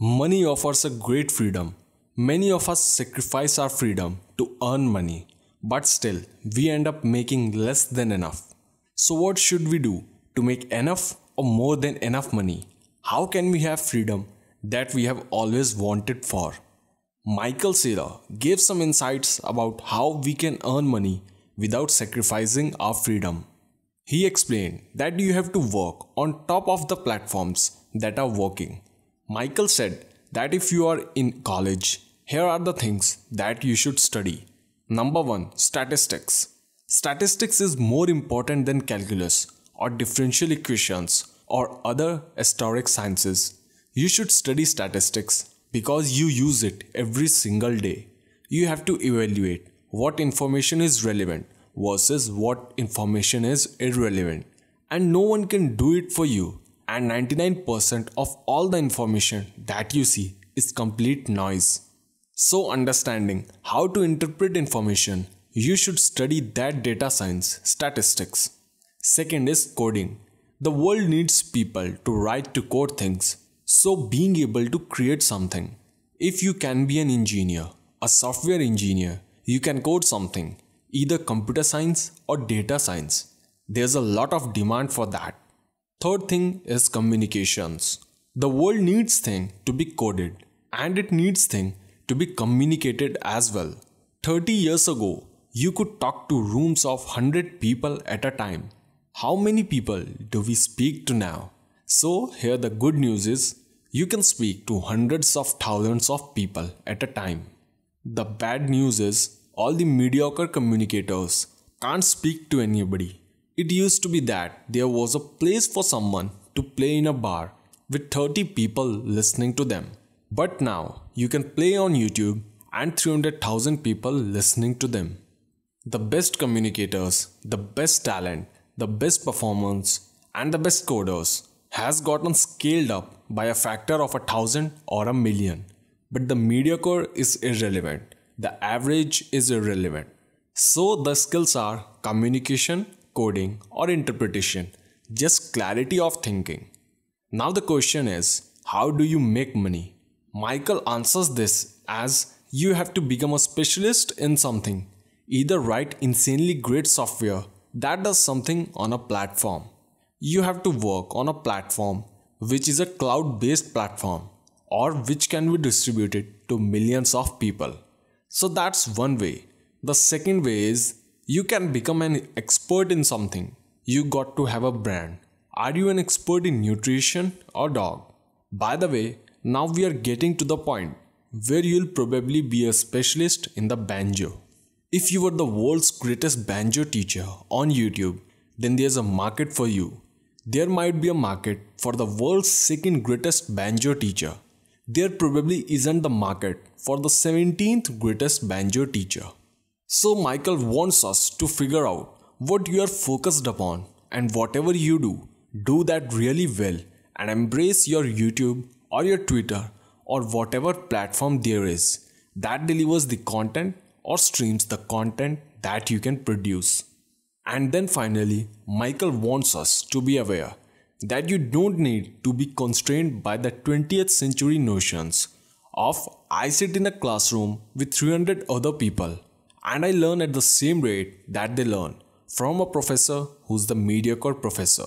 Money offers a great freedom. Many of us sacrifice our freedom to earn money, but still, we end up making less than enough. So, what should we do to make enough or more than enough money? How can we have freedom that we have always wanted for? Michael Saylor gave some insights about how we can earn money without sacrificing our freedom. He explained that you have to work on top of the platforms that are working Michael said that if you are in college, here are the things that you should study. Number 1 Statistics. Statistics is more important than calculus or differential equations or other historic sciences. You should study statistics because you use it every single day. You have to evaluate what information is relevant versus what information is irrelevant, and no one can do it for you and 99% of all the information that you see is complete noise. So understanding how to interpret information, you should study that data science, statistics. Second is coding. The world needs people to write to code things. So being able to create something. If you can be an engineer, a software engineer, you can code something, either computer science or data science. There's a lot of demand for that. Third thing is communications. The world needs thing to be coded and it needs thing to be communicated as well. 30 years ago, you could talk to rooms of 100 people at a time. How many people do we speak to now? So here the good news is you can speak to hundreds of thousands of people at a time. The bad news is all the mediocre communicators can't speak to anybody it used to be that there was a place for someone to play in a bar with 30 people listening to them. But now you can play on YouTube and 300,000 people listening to them. The best communicators, the best talent, the best performance, and the best coders has gotten scaled up by a factor of a thousand or a million. But the mediocre is irrelevant. The average is irrelevant. So the skills are communication coding, or interpretation, just clarity of thinking. Now, the question is how do you make money? Michael answers this as you have to become a specialist in something, either write insanely great software that does something on a platform. You have to work on a platform which is a cloud based platform or which can be distributed to millions of people. So that's one way. The second way is you can become an expert in something. You got to have a brand. Are you an expert in nutrition or dog? By the way, now we are getting to the point where you'll probably be a specialist in the banjo. If you were the world's greatest banjo teacher on YouTube, then there's a market for you. There might be a market for the world's second greatest banjo teacher. There probably isn't the market for the 17th greatest banjo teacher. So Michael wants us to figure out what you are focused upon and whatever you do, do that really well and embrace your YouTube or your Twitter or whatever platform there is that delivers the content or streams the content that you can produce. And then finally, Michael wants us to be aware that you don't need to be constrained by the 20th century notions of I sit in a classroom with 300 other people and I learn at the same rate that they learn from a professor who's the mediocre professor.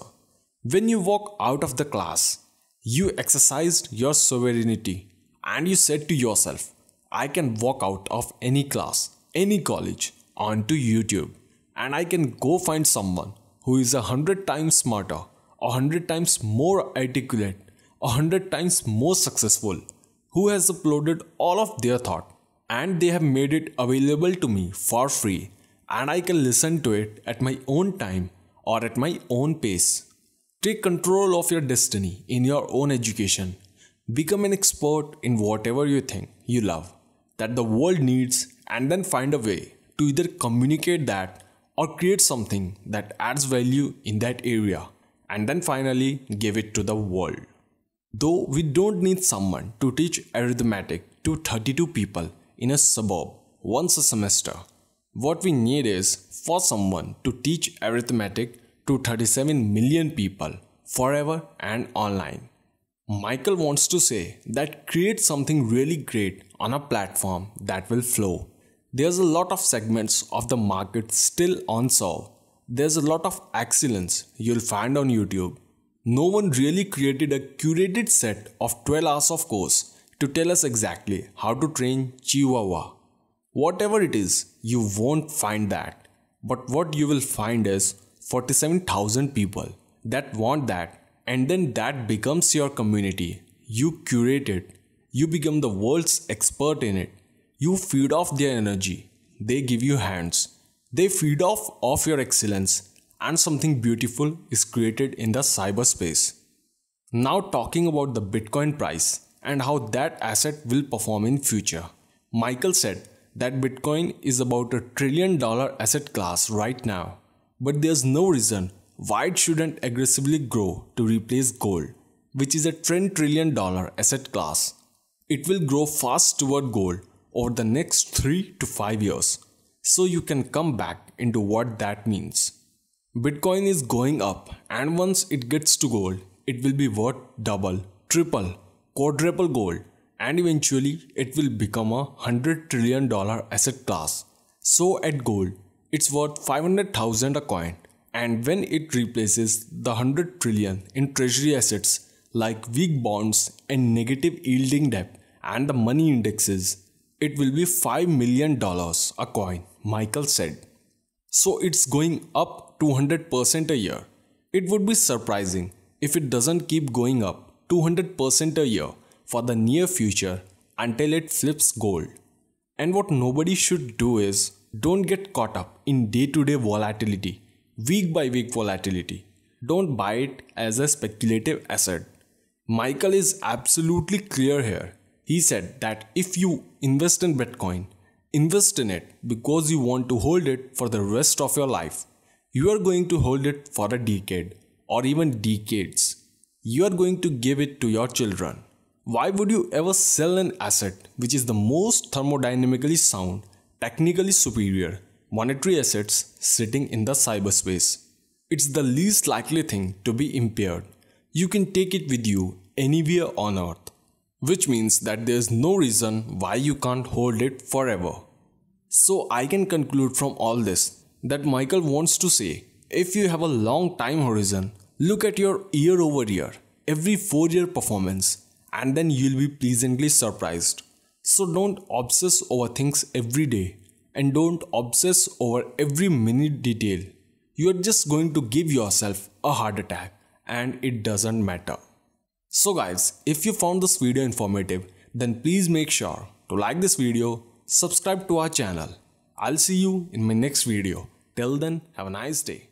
When you walk out of the class, you exercised your sovereignty and you said to yourself, I can walk out of any class, any college, onto YouTube, and I can go find someone who is a hundred times smarter, a hundred times more articulate, a hundred times more successful, who has uploaded all of their thought and they have made it available to me for free and I can listen to it at my own time or at my own pace. Take control of your destiny in your own education. Become an expert in whatever you think you love that the world needs and then find a way to either communicate that or create something that adds value in that area and then finally give it to the world. Though we don't need someone to teach arithmetic to 32 people in a suburb once a semester. What we need is for someone to teach arithmetic to 37 million people forever and online. Michael wants to say that create something really great on a platform that will flow. There's a lot of segments of the market still unsolved. There's a lot of excellence you'll find on YouTube. No one really created a curated set of 12 hours of course to tell us exactly how to train Chihuahua. Whatever it is, you won't find that. But what you will find is 47,000 people that want that, and then that becomes your community. You curate it, you become the world's expert in it. You feed off their energy, they give you hands, they feed off of your excellence, and something beautiful is created in the cyberspace. Now, talking about the Bitcoin price and how that asset will perform in future. Michael said that Bitcoin is about a trillion dollar asset class right now, but there's no reason why it shouldn't aggressively grow to replace gold, which is a 10 trillion dollar asset class. It will grow fast toward gold over the next 3 to 5 years, so you can come back into what that means. Bitcoin is going up and once it gets to gold, it will be worth double, triple quadruple gold and eventually it will become a 100 trillion dollar asset class. So at gold, it's worth 500,000 a coin and when it replaces the 100 trillion in treasury assets like weak bonds and negative yielding debt and the money indexes, it will be 5 million dollars a coin, Michael said. So it's going up 200% a year. It would be surprising if it doesn't keep going up 200% a year for the near future until it flips gold. And what nobody should do is don't get caught up in day to day volatility, week by week volatility. Don't buy it as a speculative asset. Michael is absolutely clear here. He said that if you invest in Bitcoin, invest in it because you want to hold it for the rest of your life. You are going to hold it for a decade or even decades you are going to give it to your children. Why would you ever sell an asset which is the most thermodynamically sound, technically superior, monetary assets sitting in the cyberspace? It's the least likely thing to be impaired. You can take it with you anywhere on earth, which means that there's no reason why you can't hold it forever. So, I can conclude from all this that Michael wants to say if you have a long time horizon, Look at your year over year, every 4 year performance, and then you'll be pleasantly surprised. So don't obsess over things every day and don't obsess over every minute detail. You are just going to give yourself a heart attack and it doesn't matter. So guys, if you found this video informative, then please make sure to like this video, subscribe to our channel. I'll see you in my next video. Till then, have a nice day.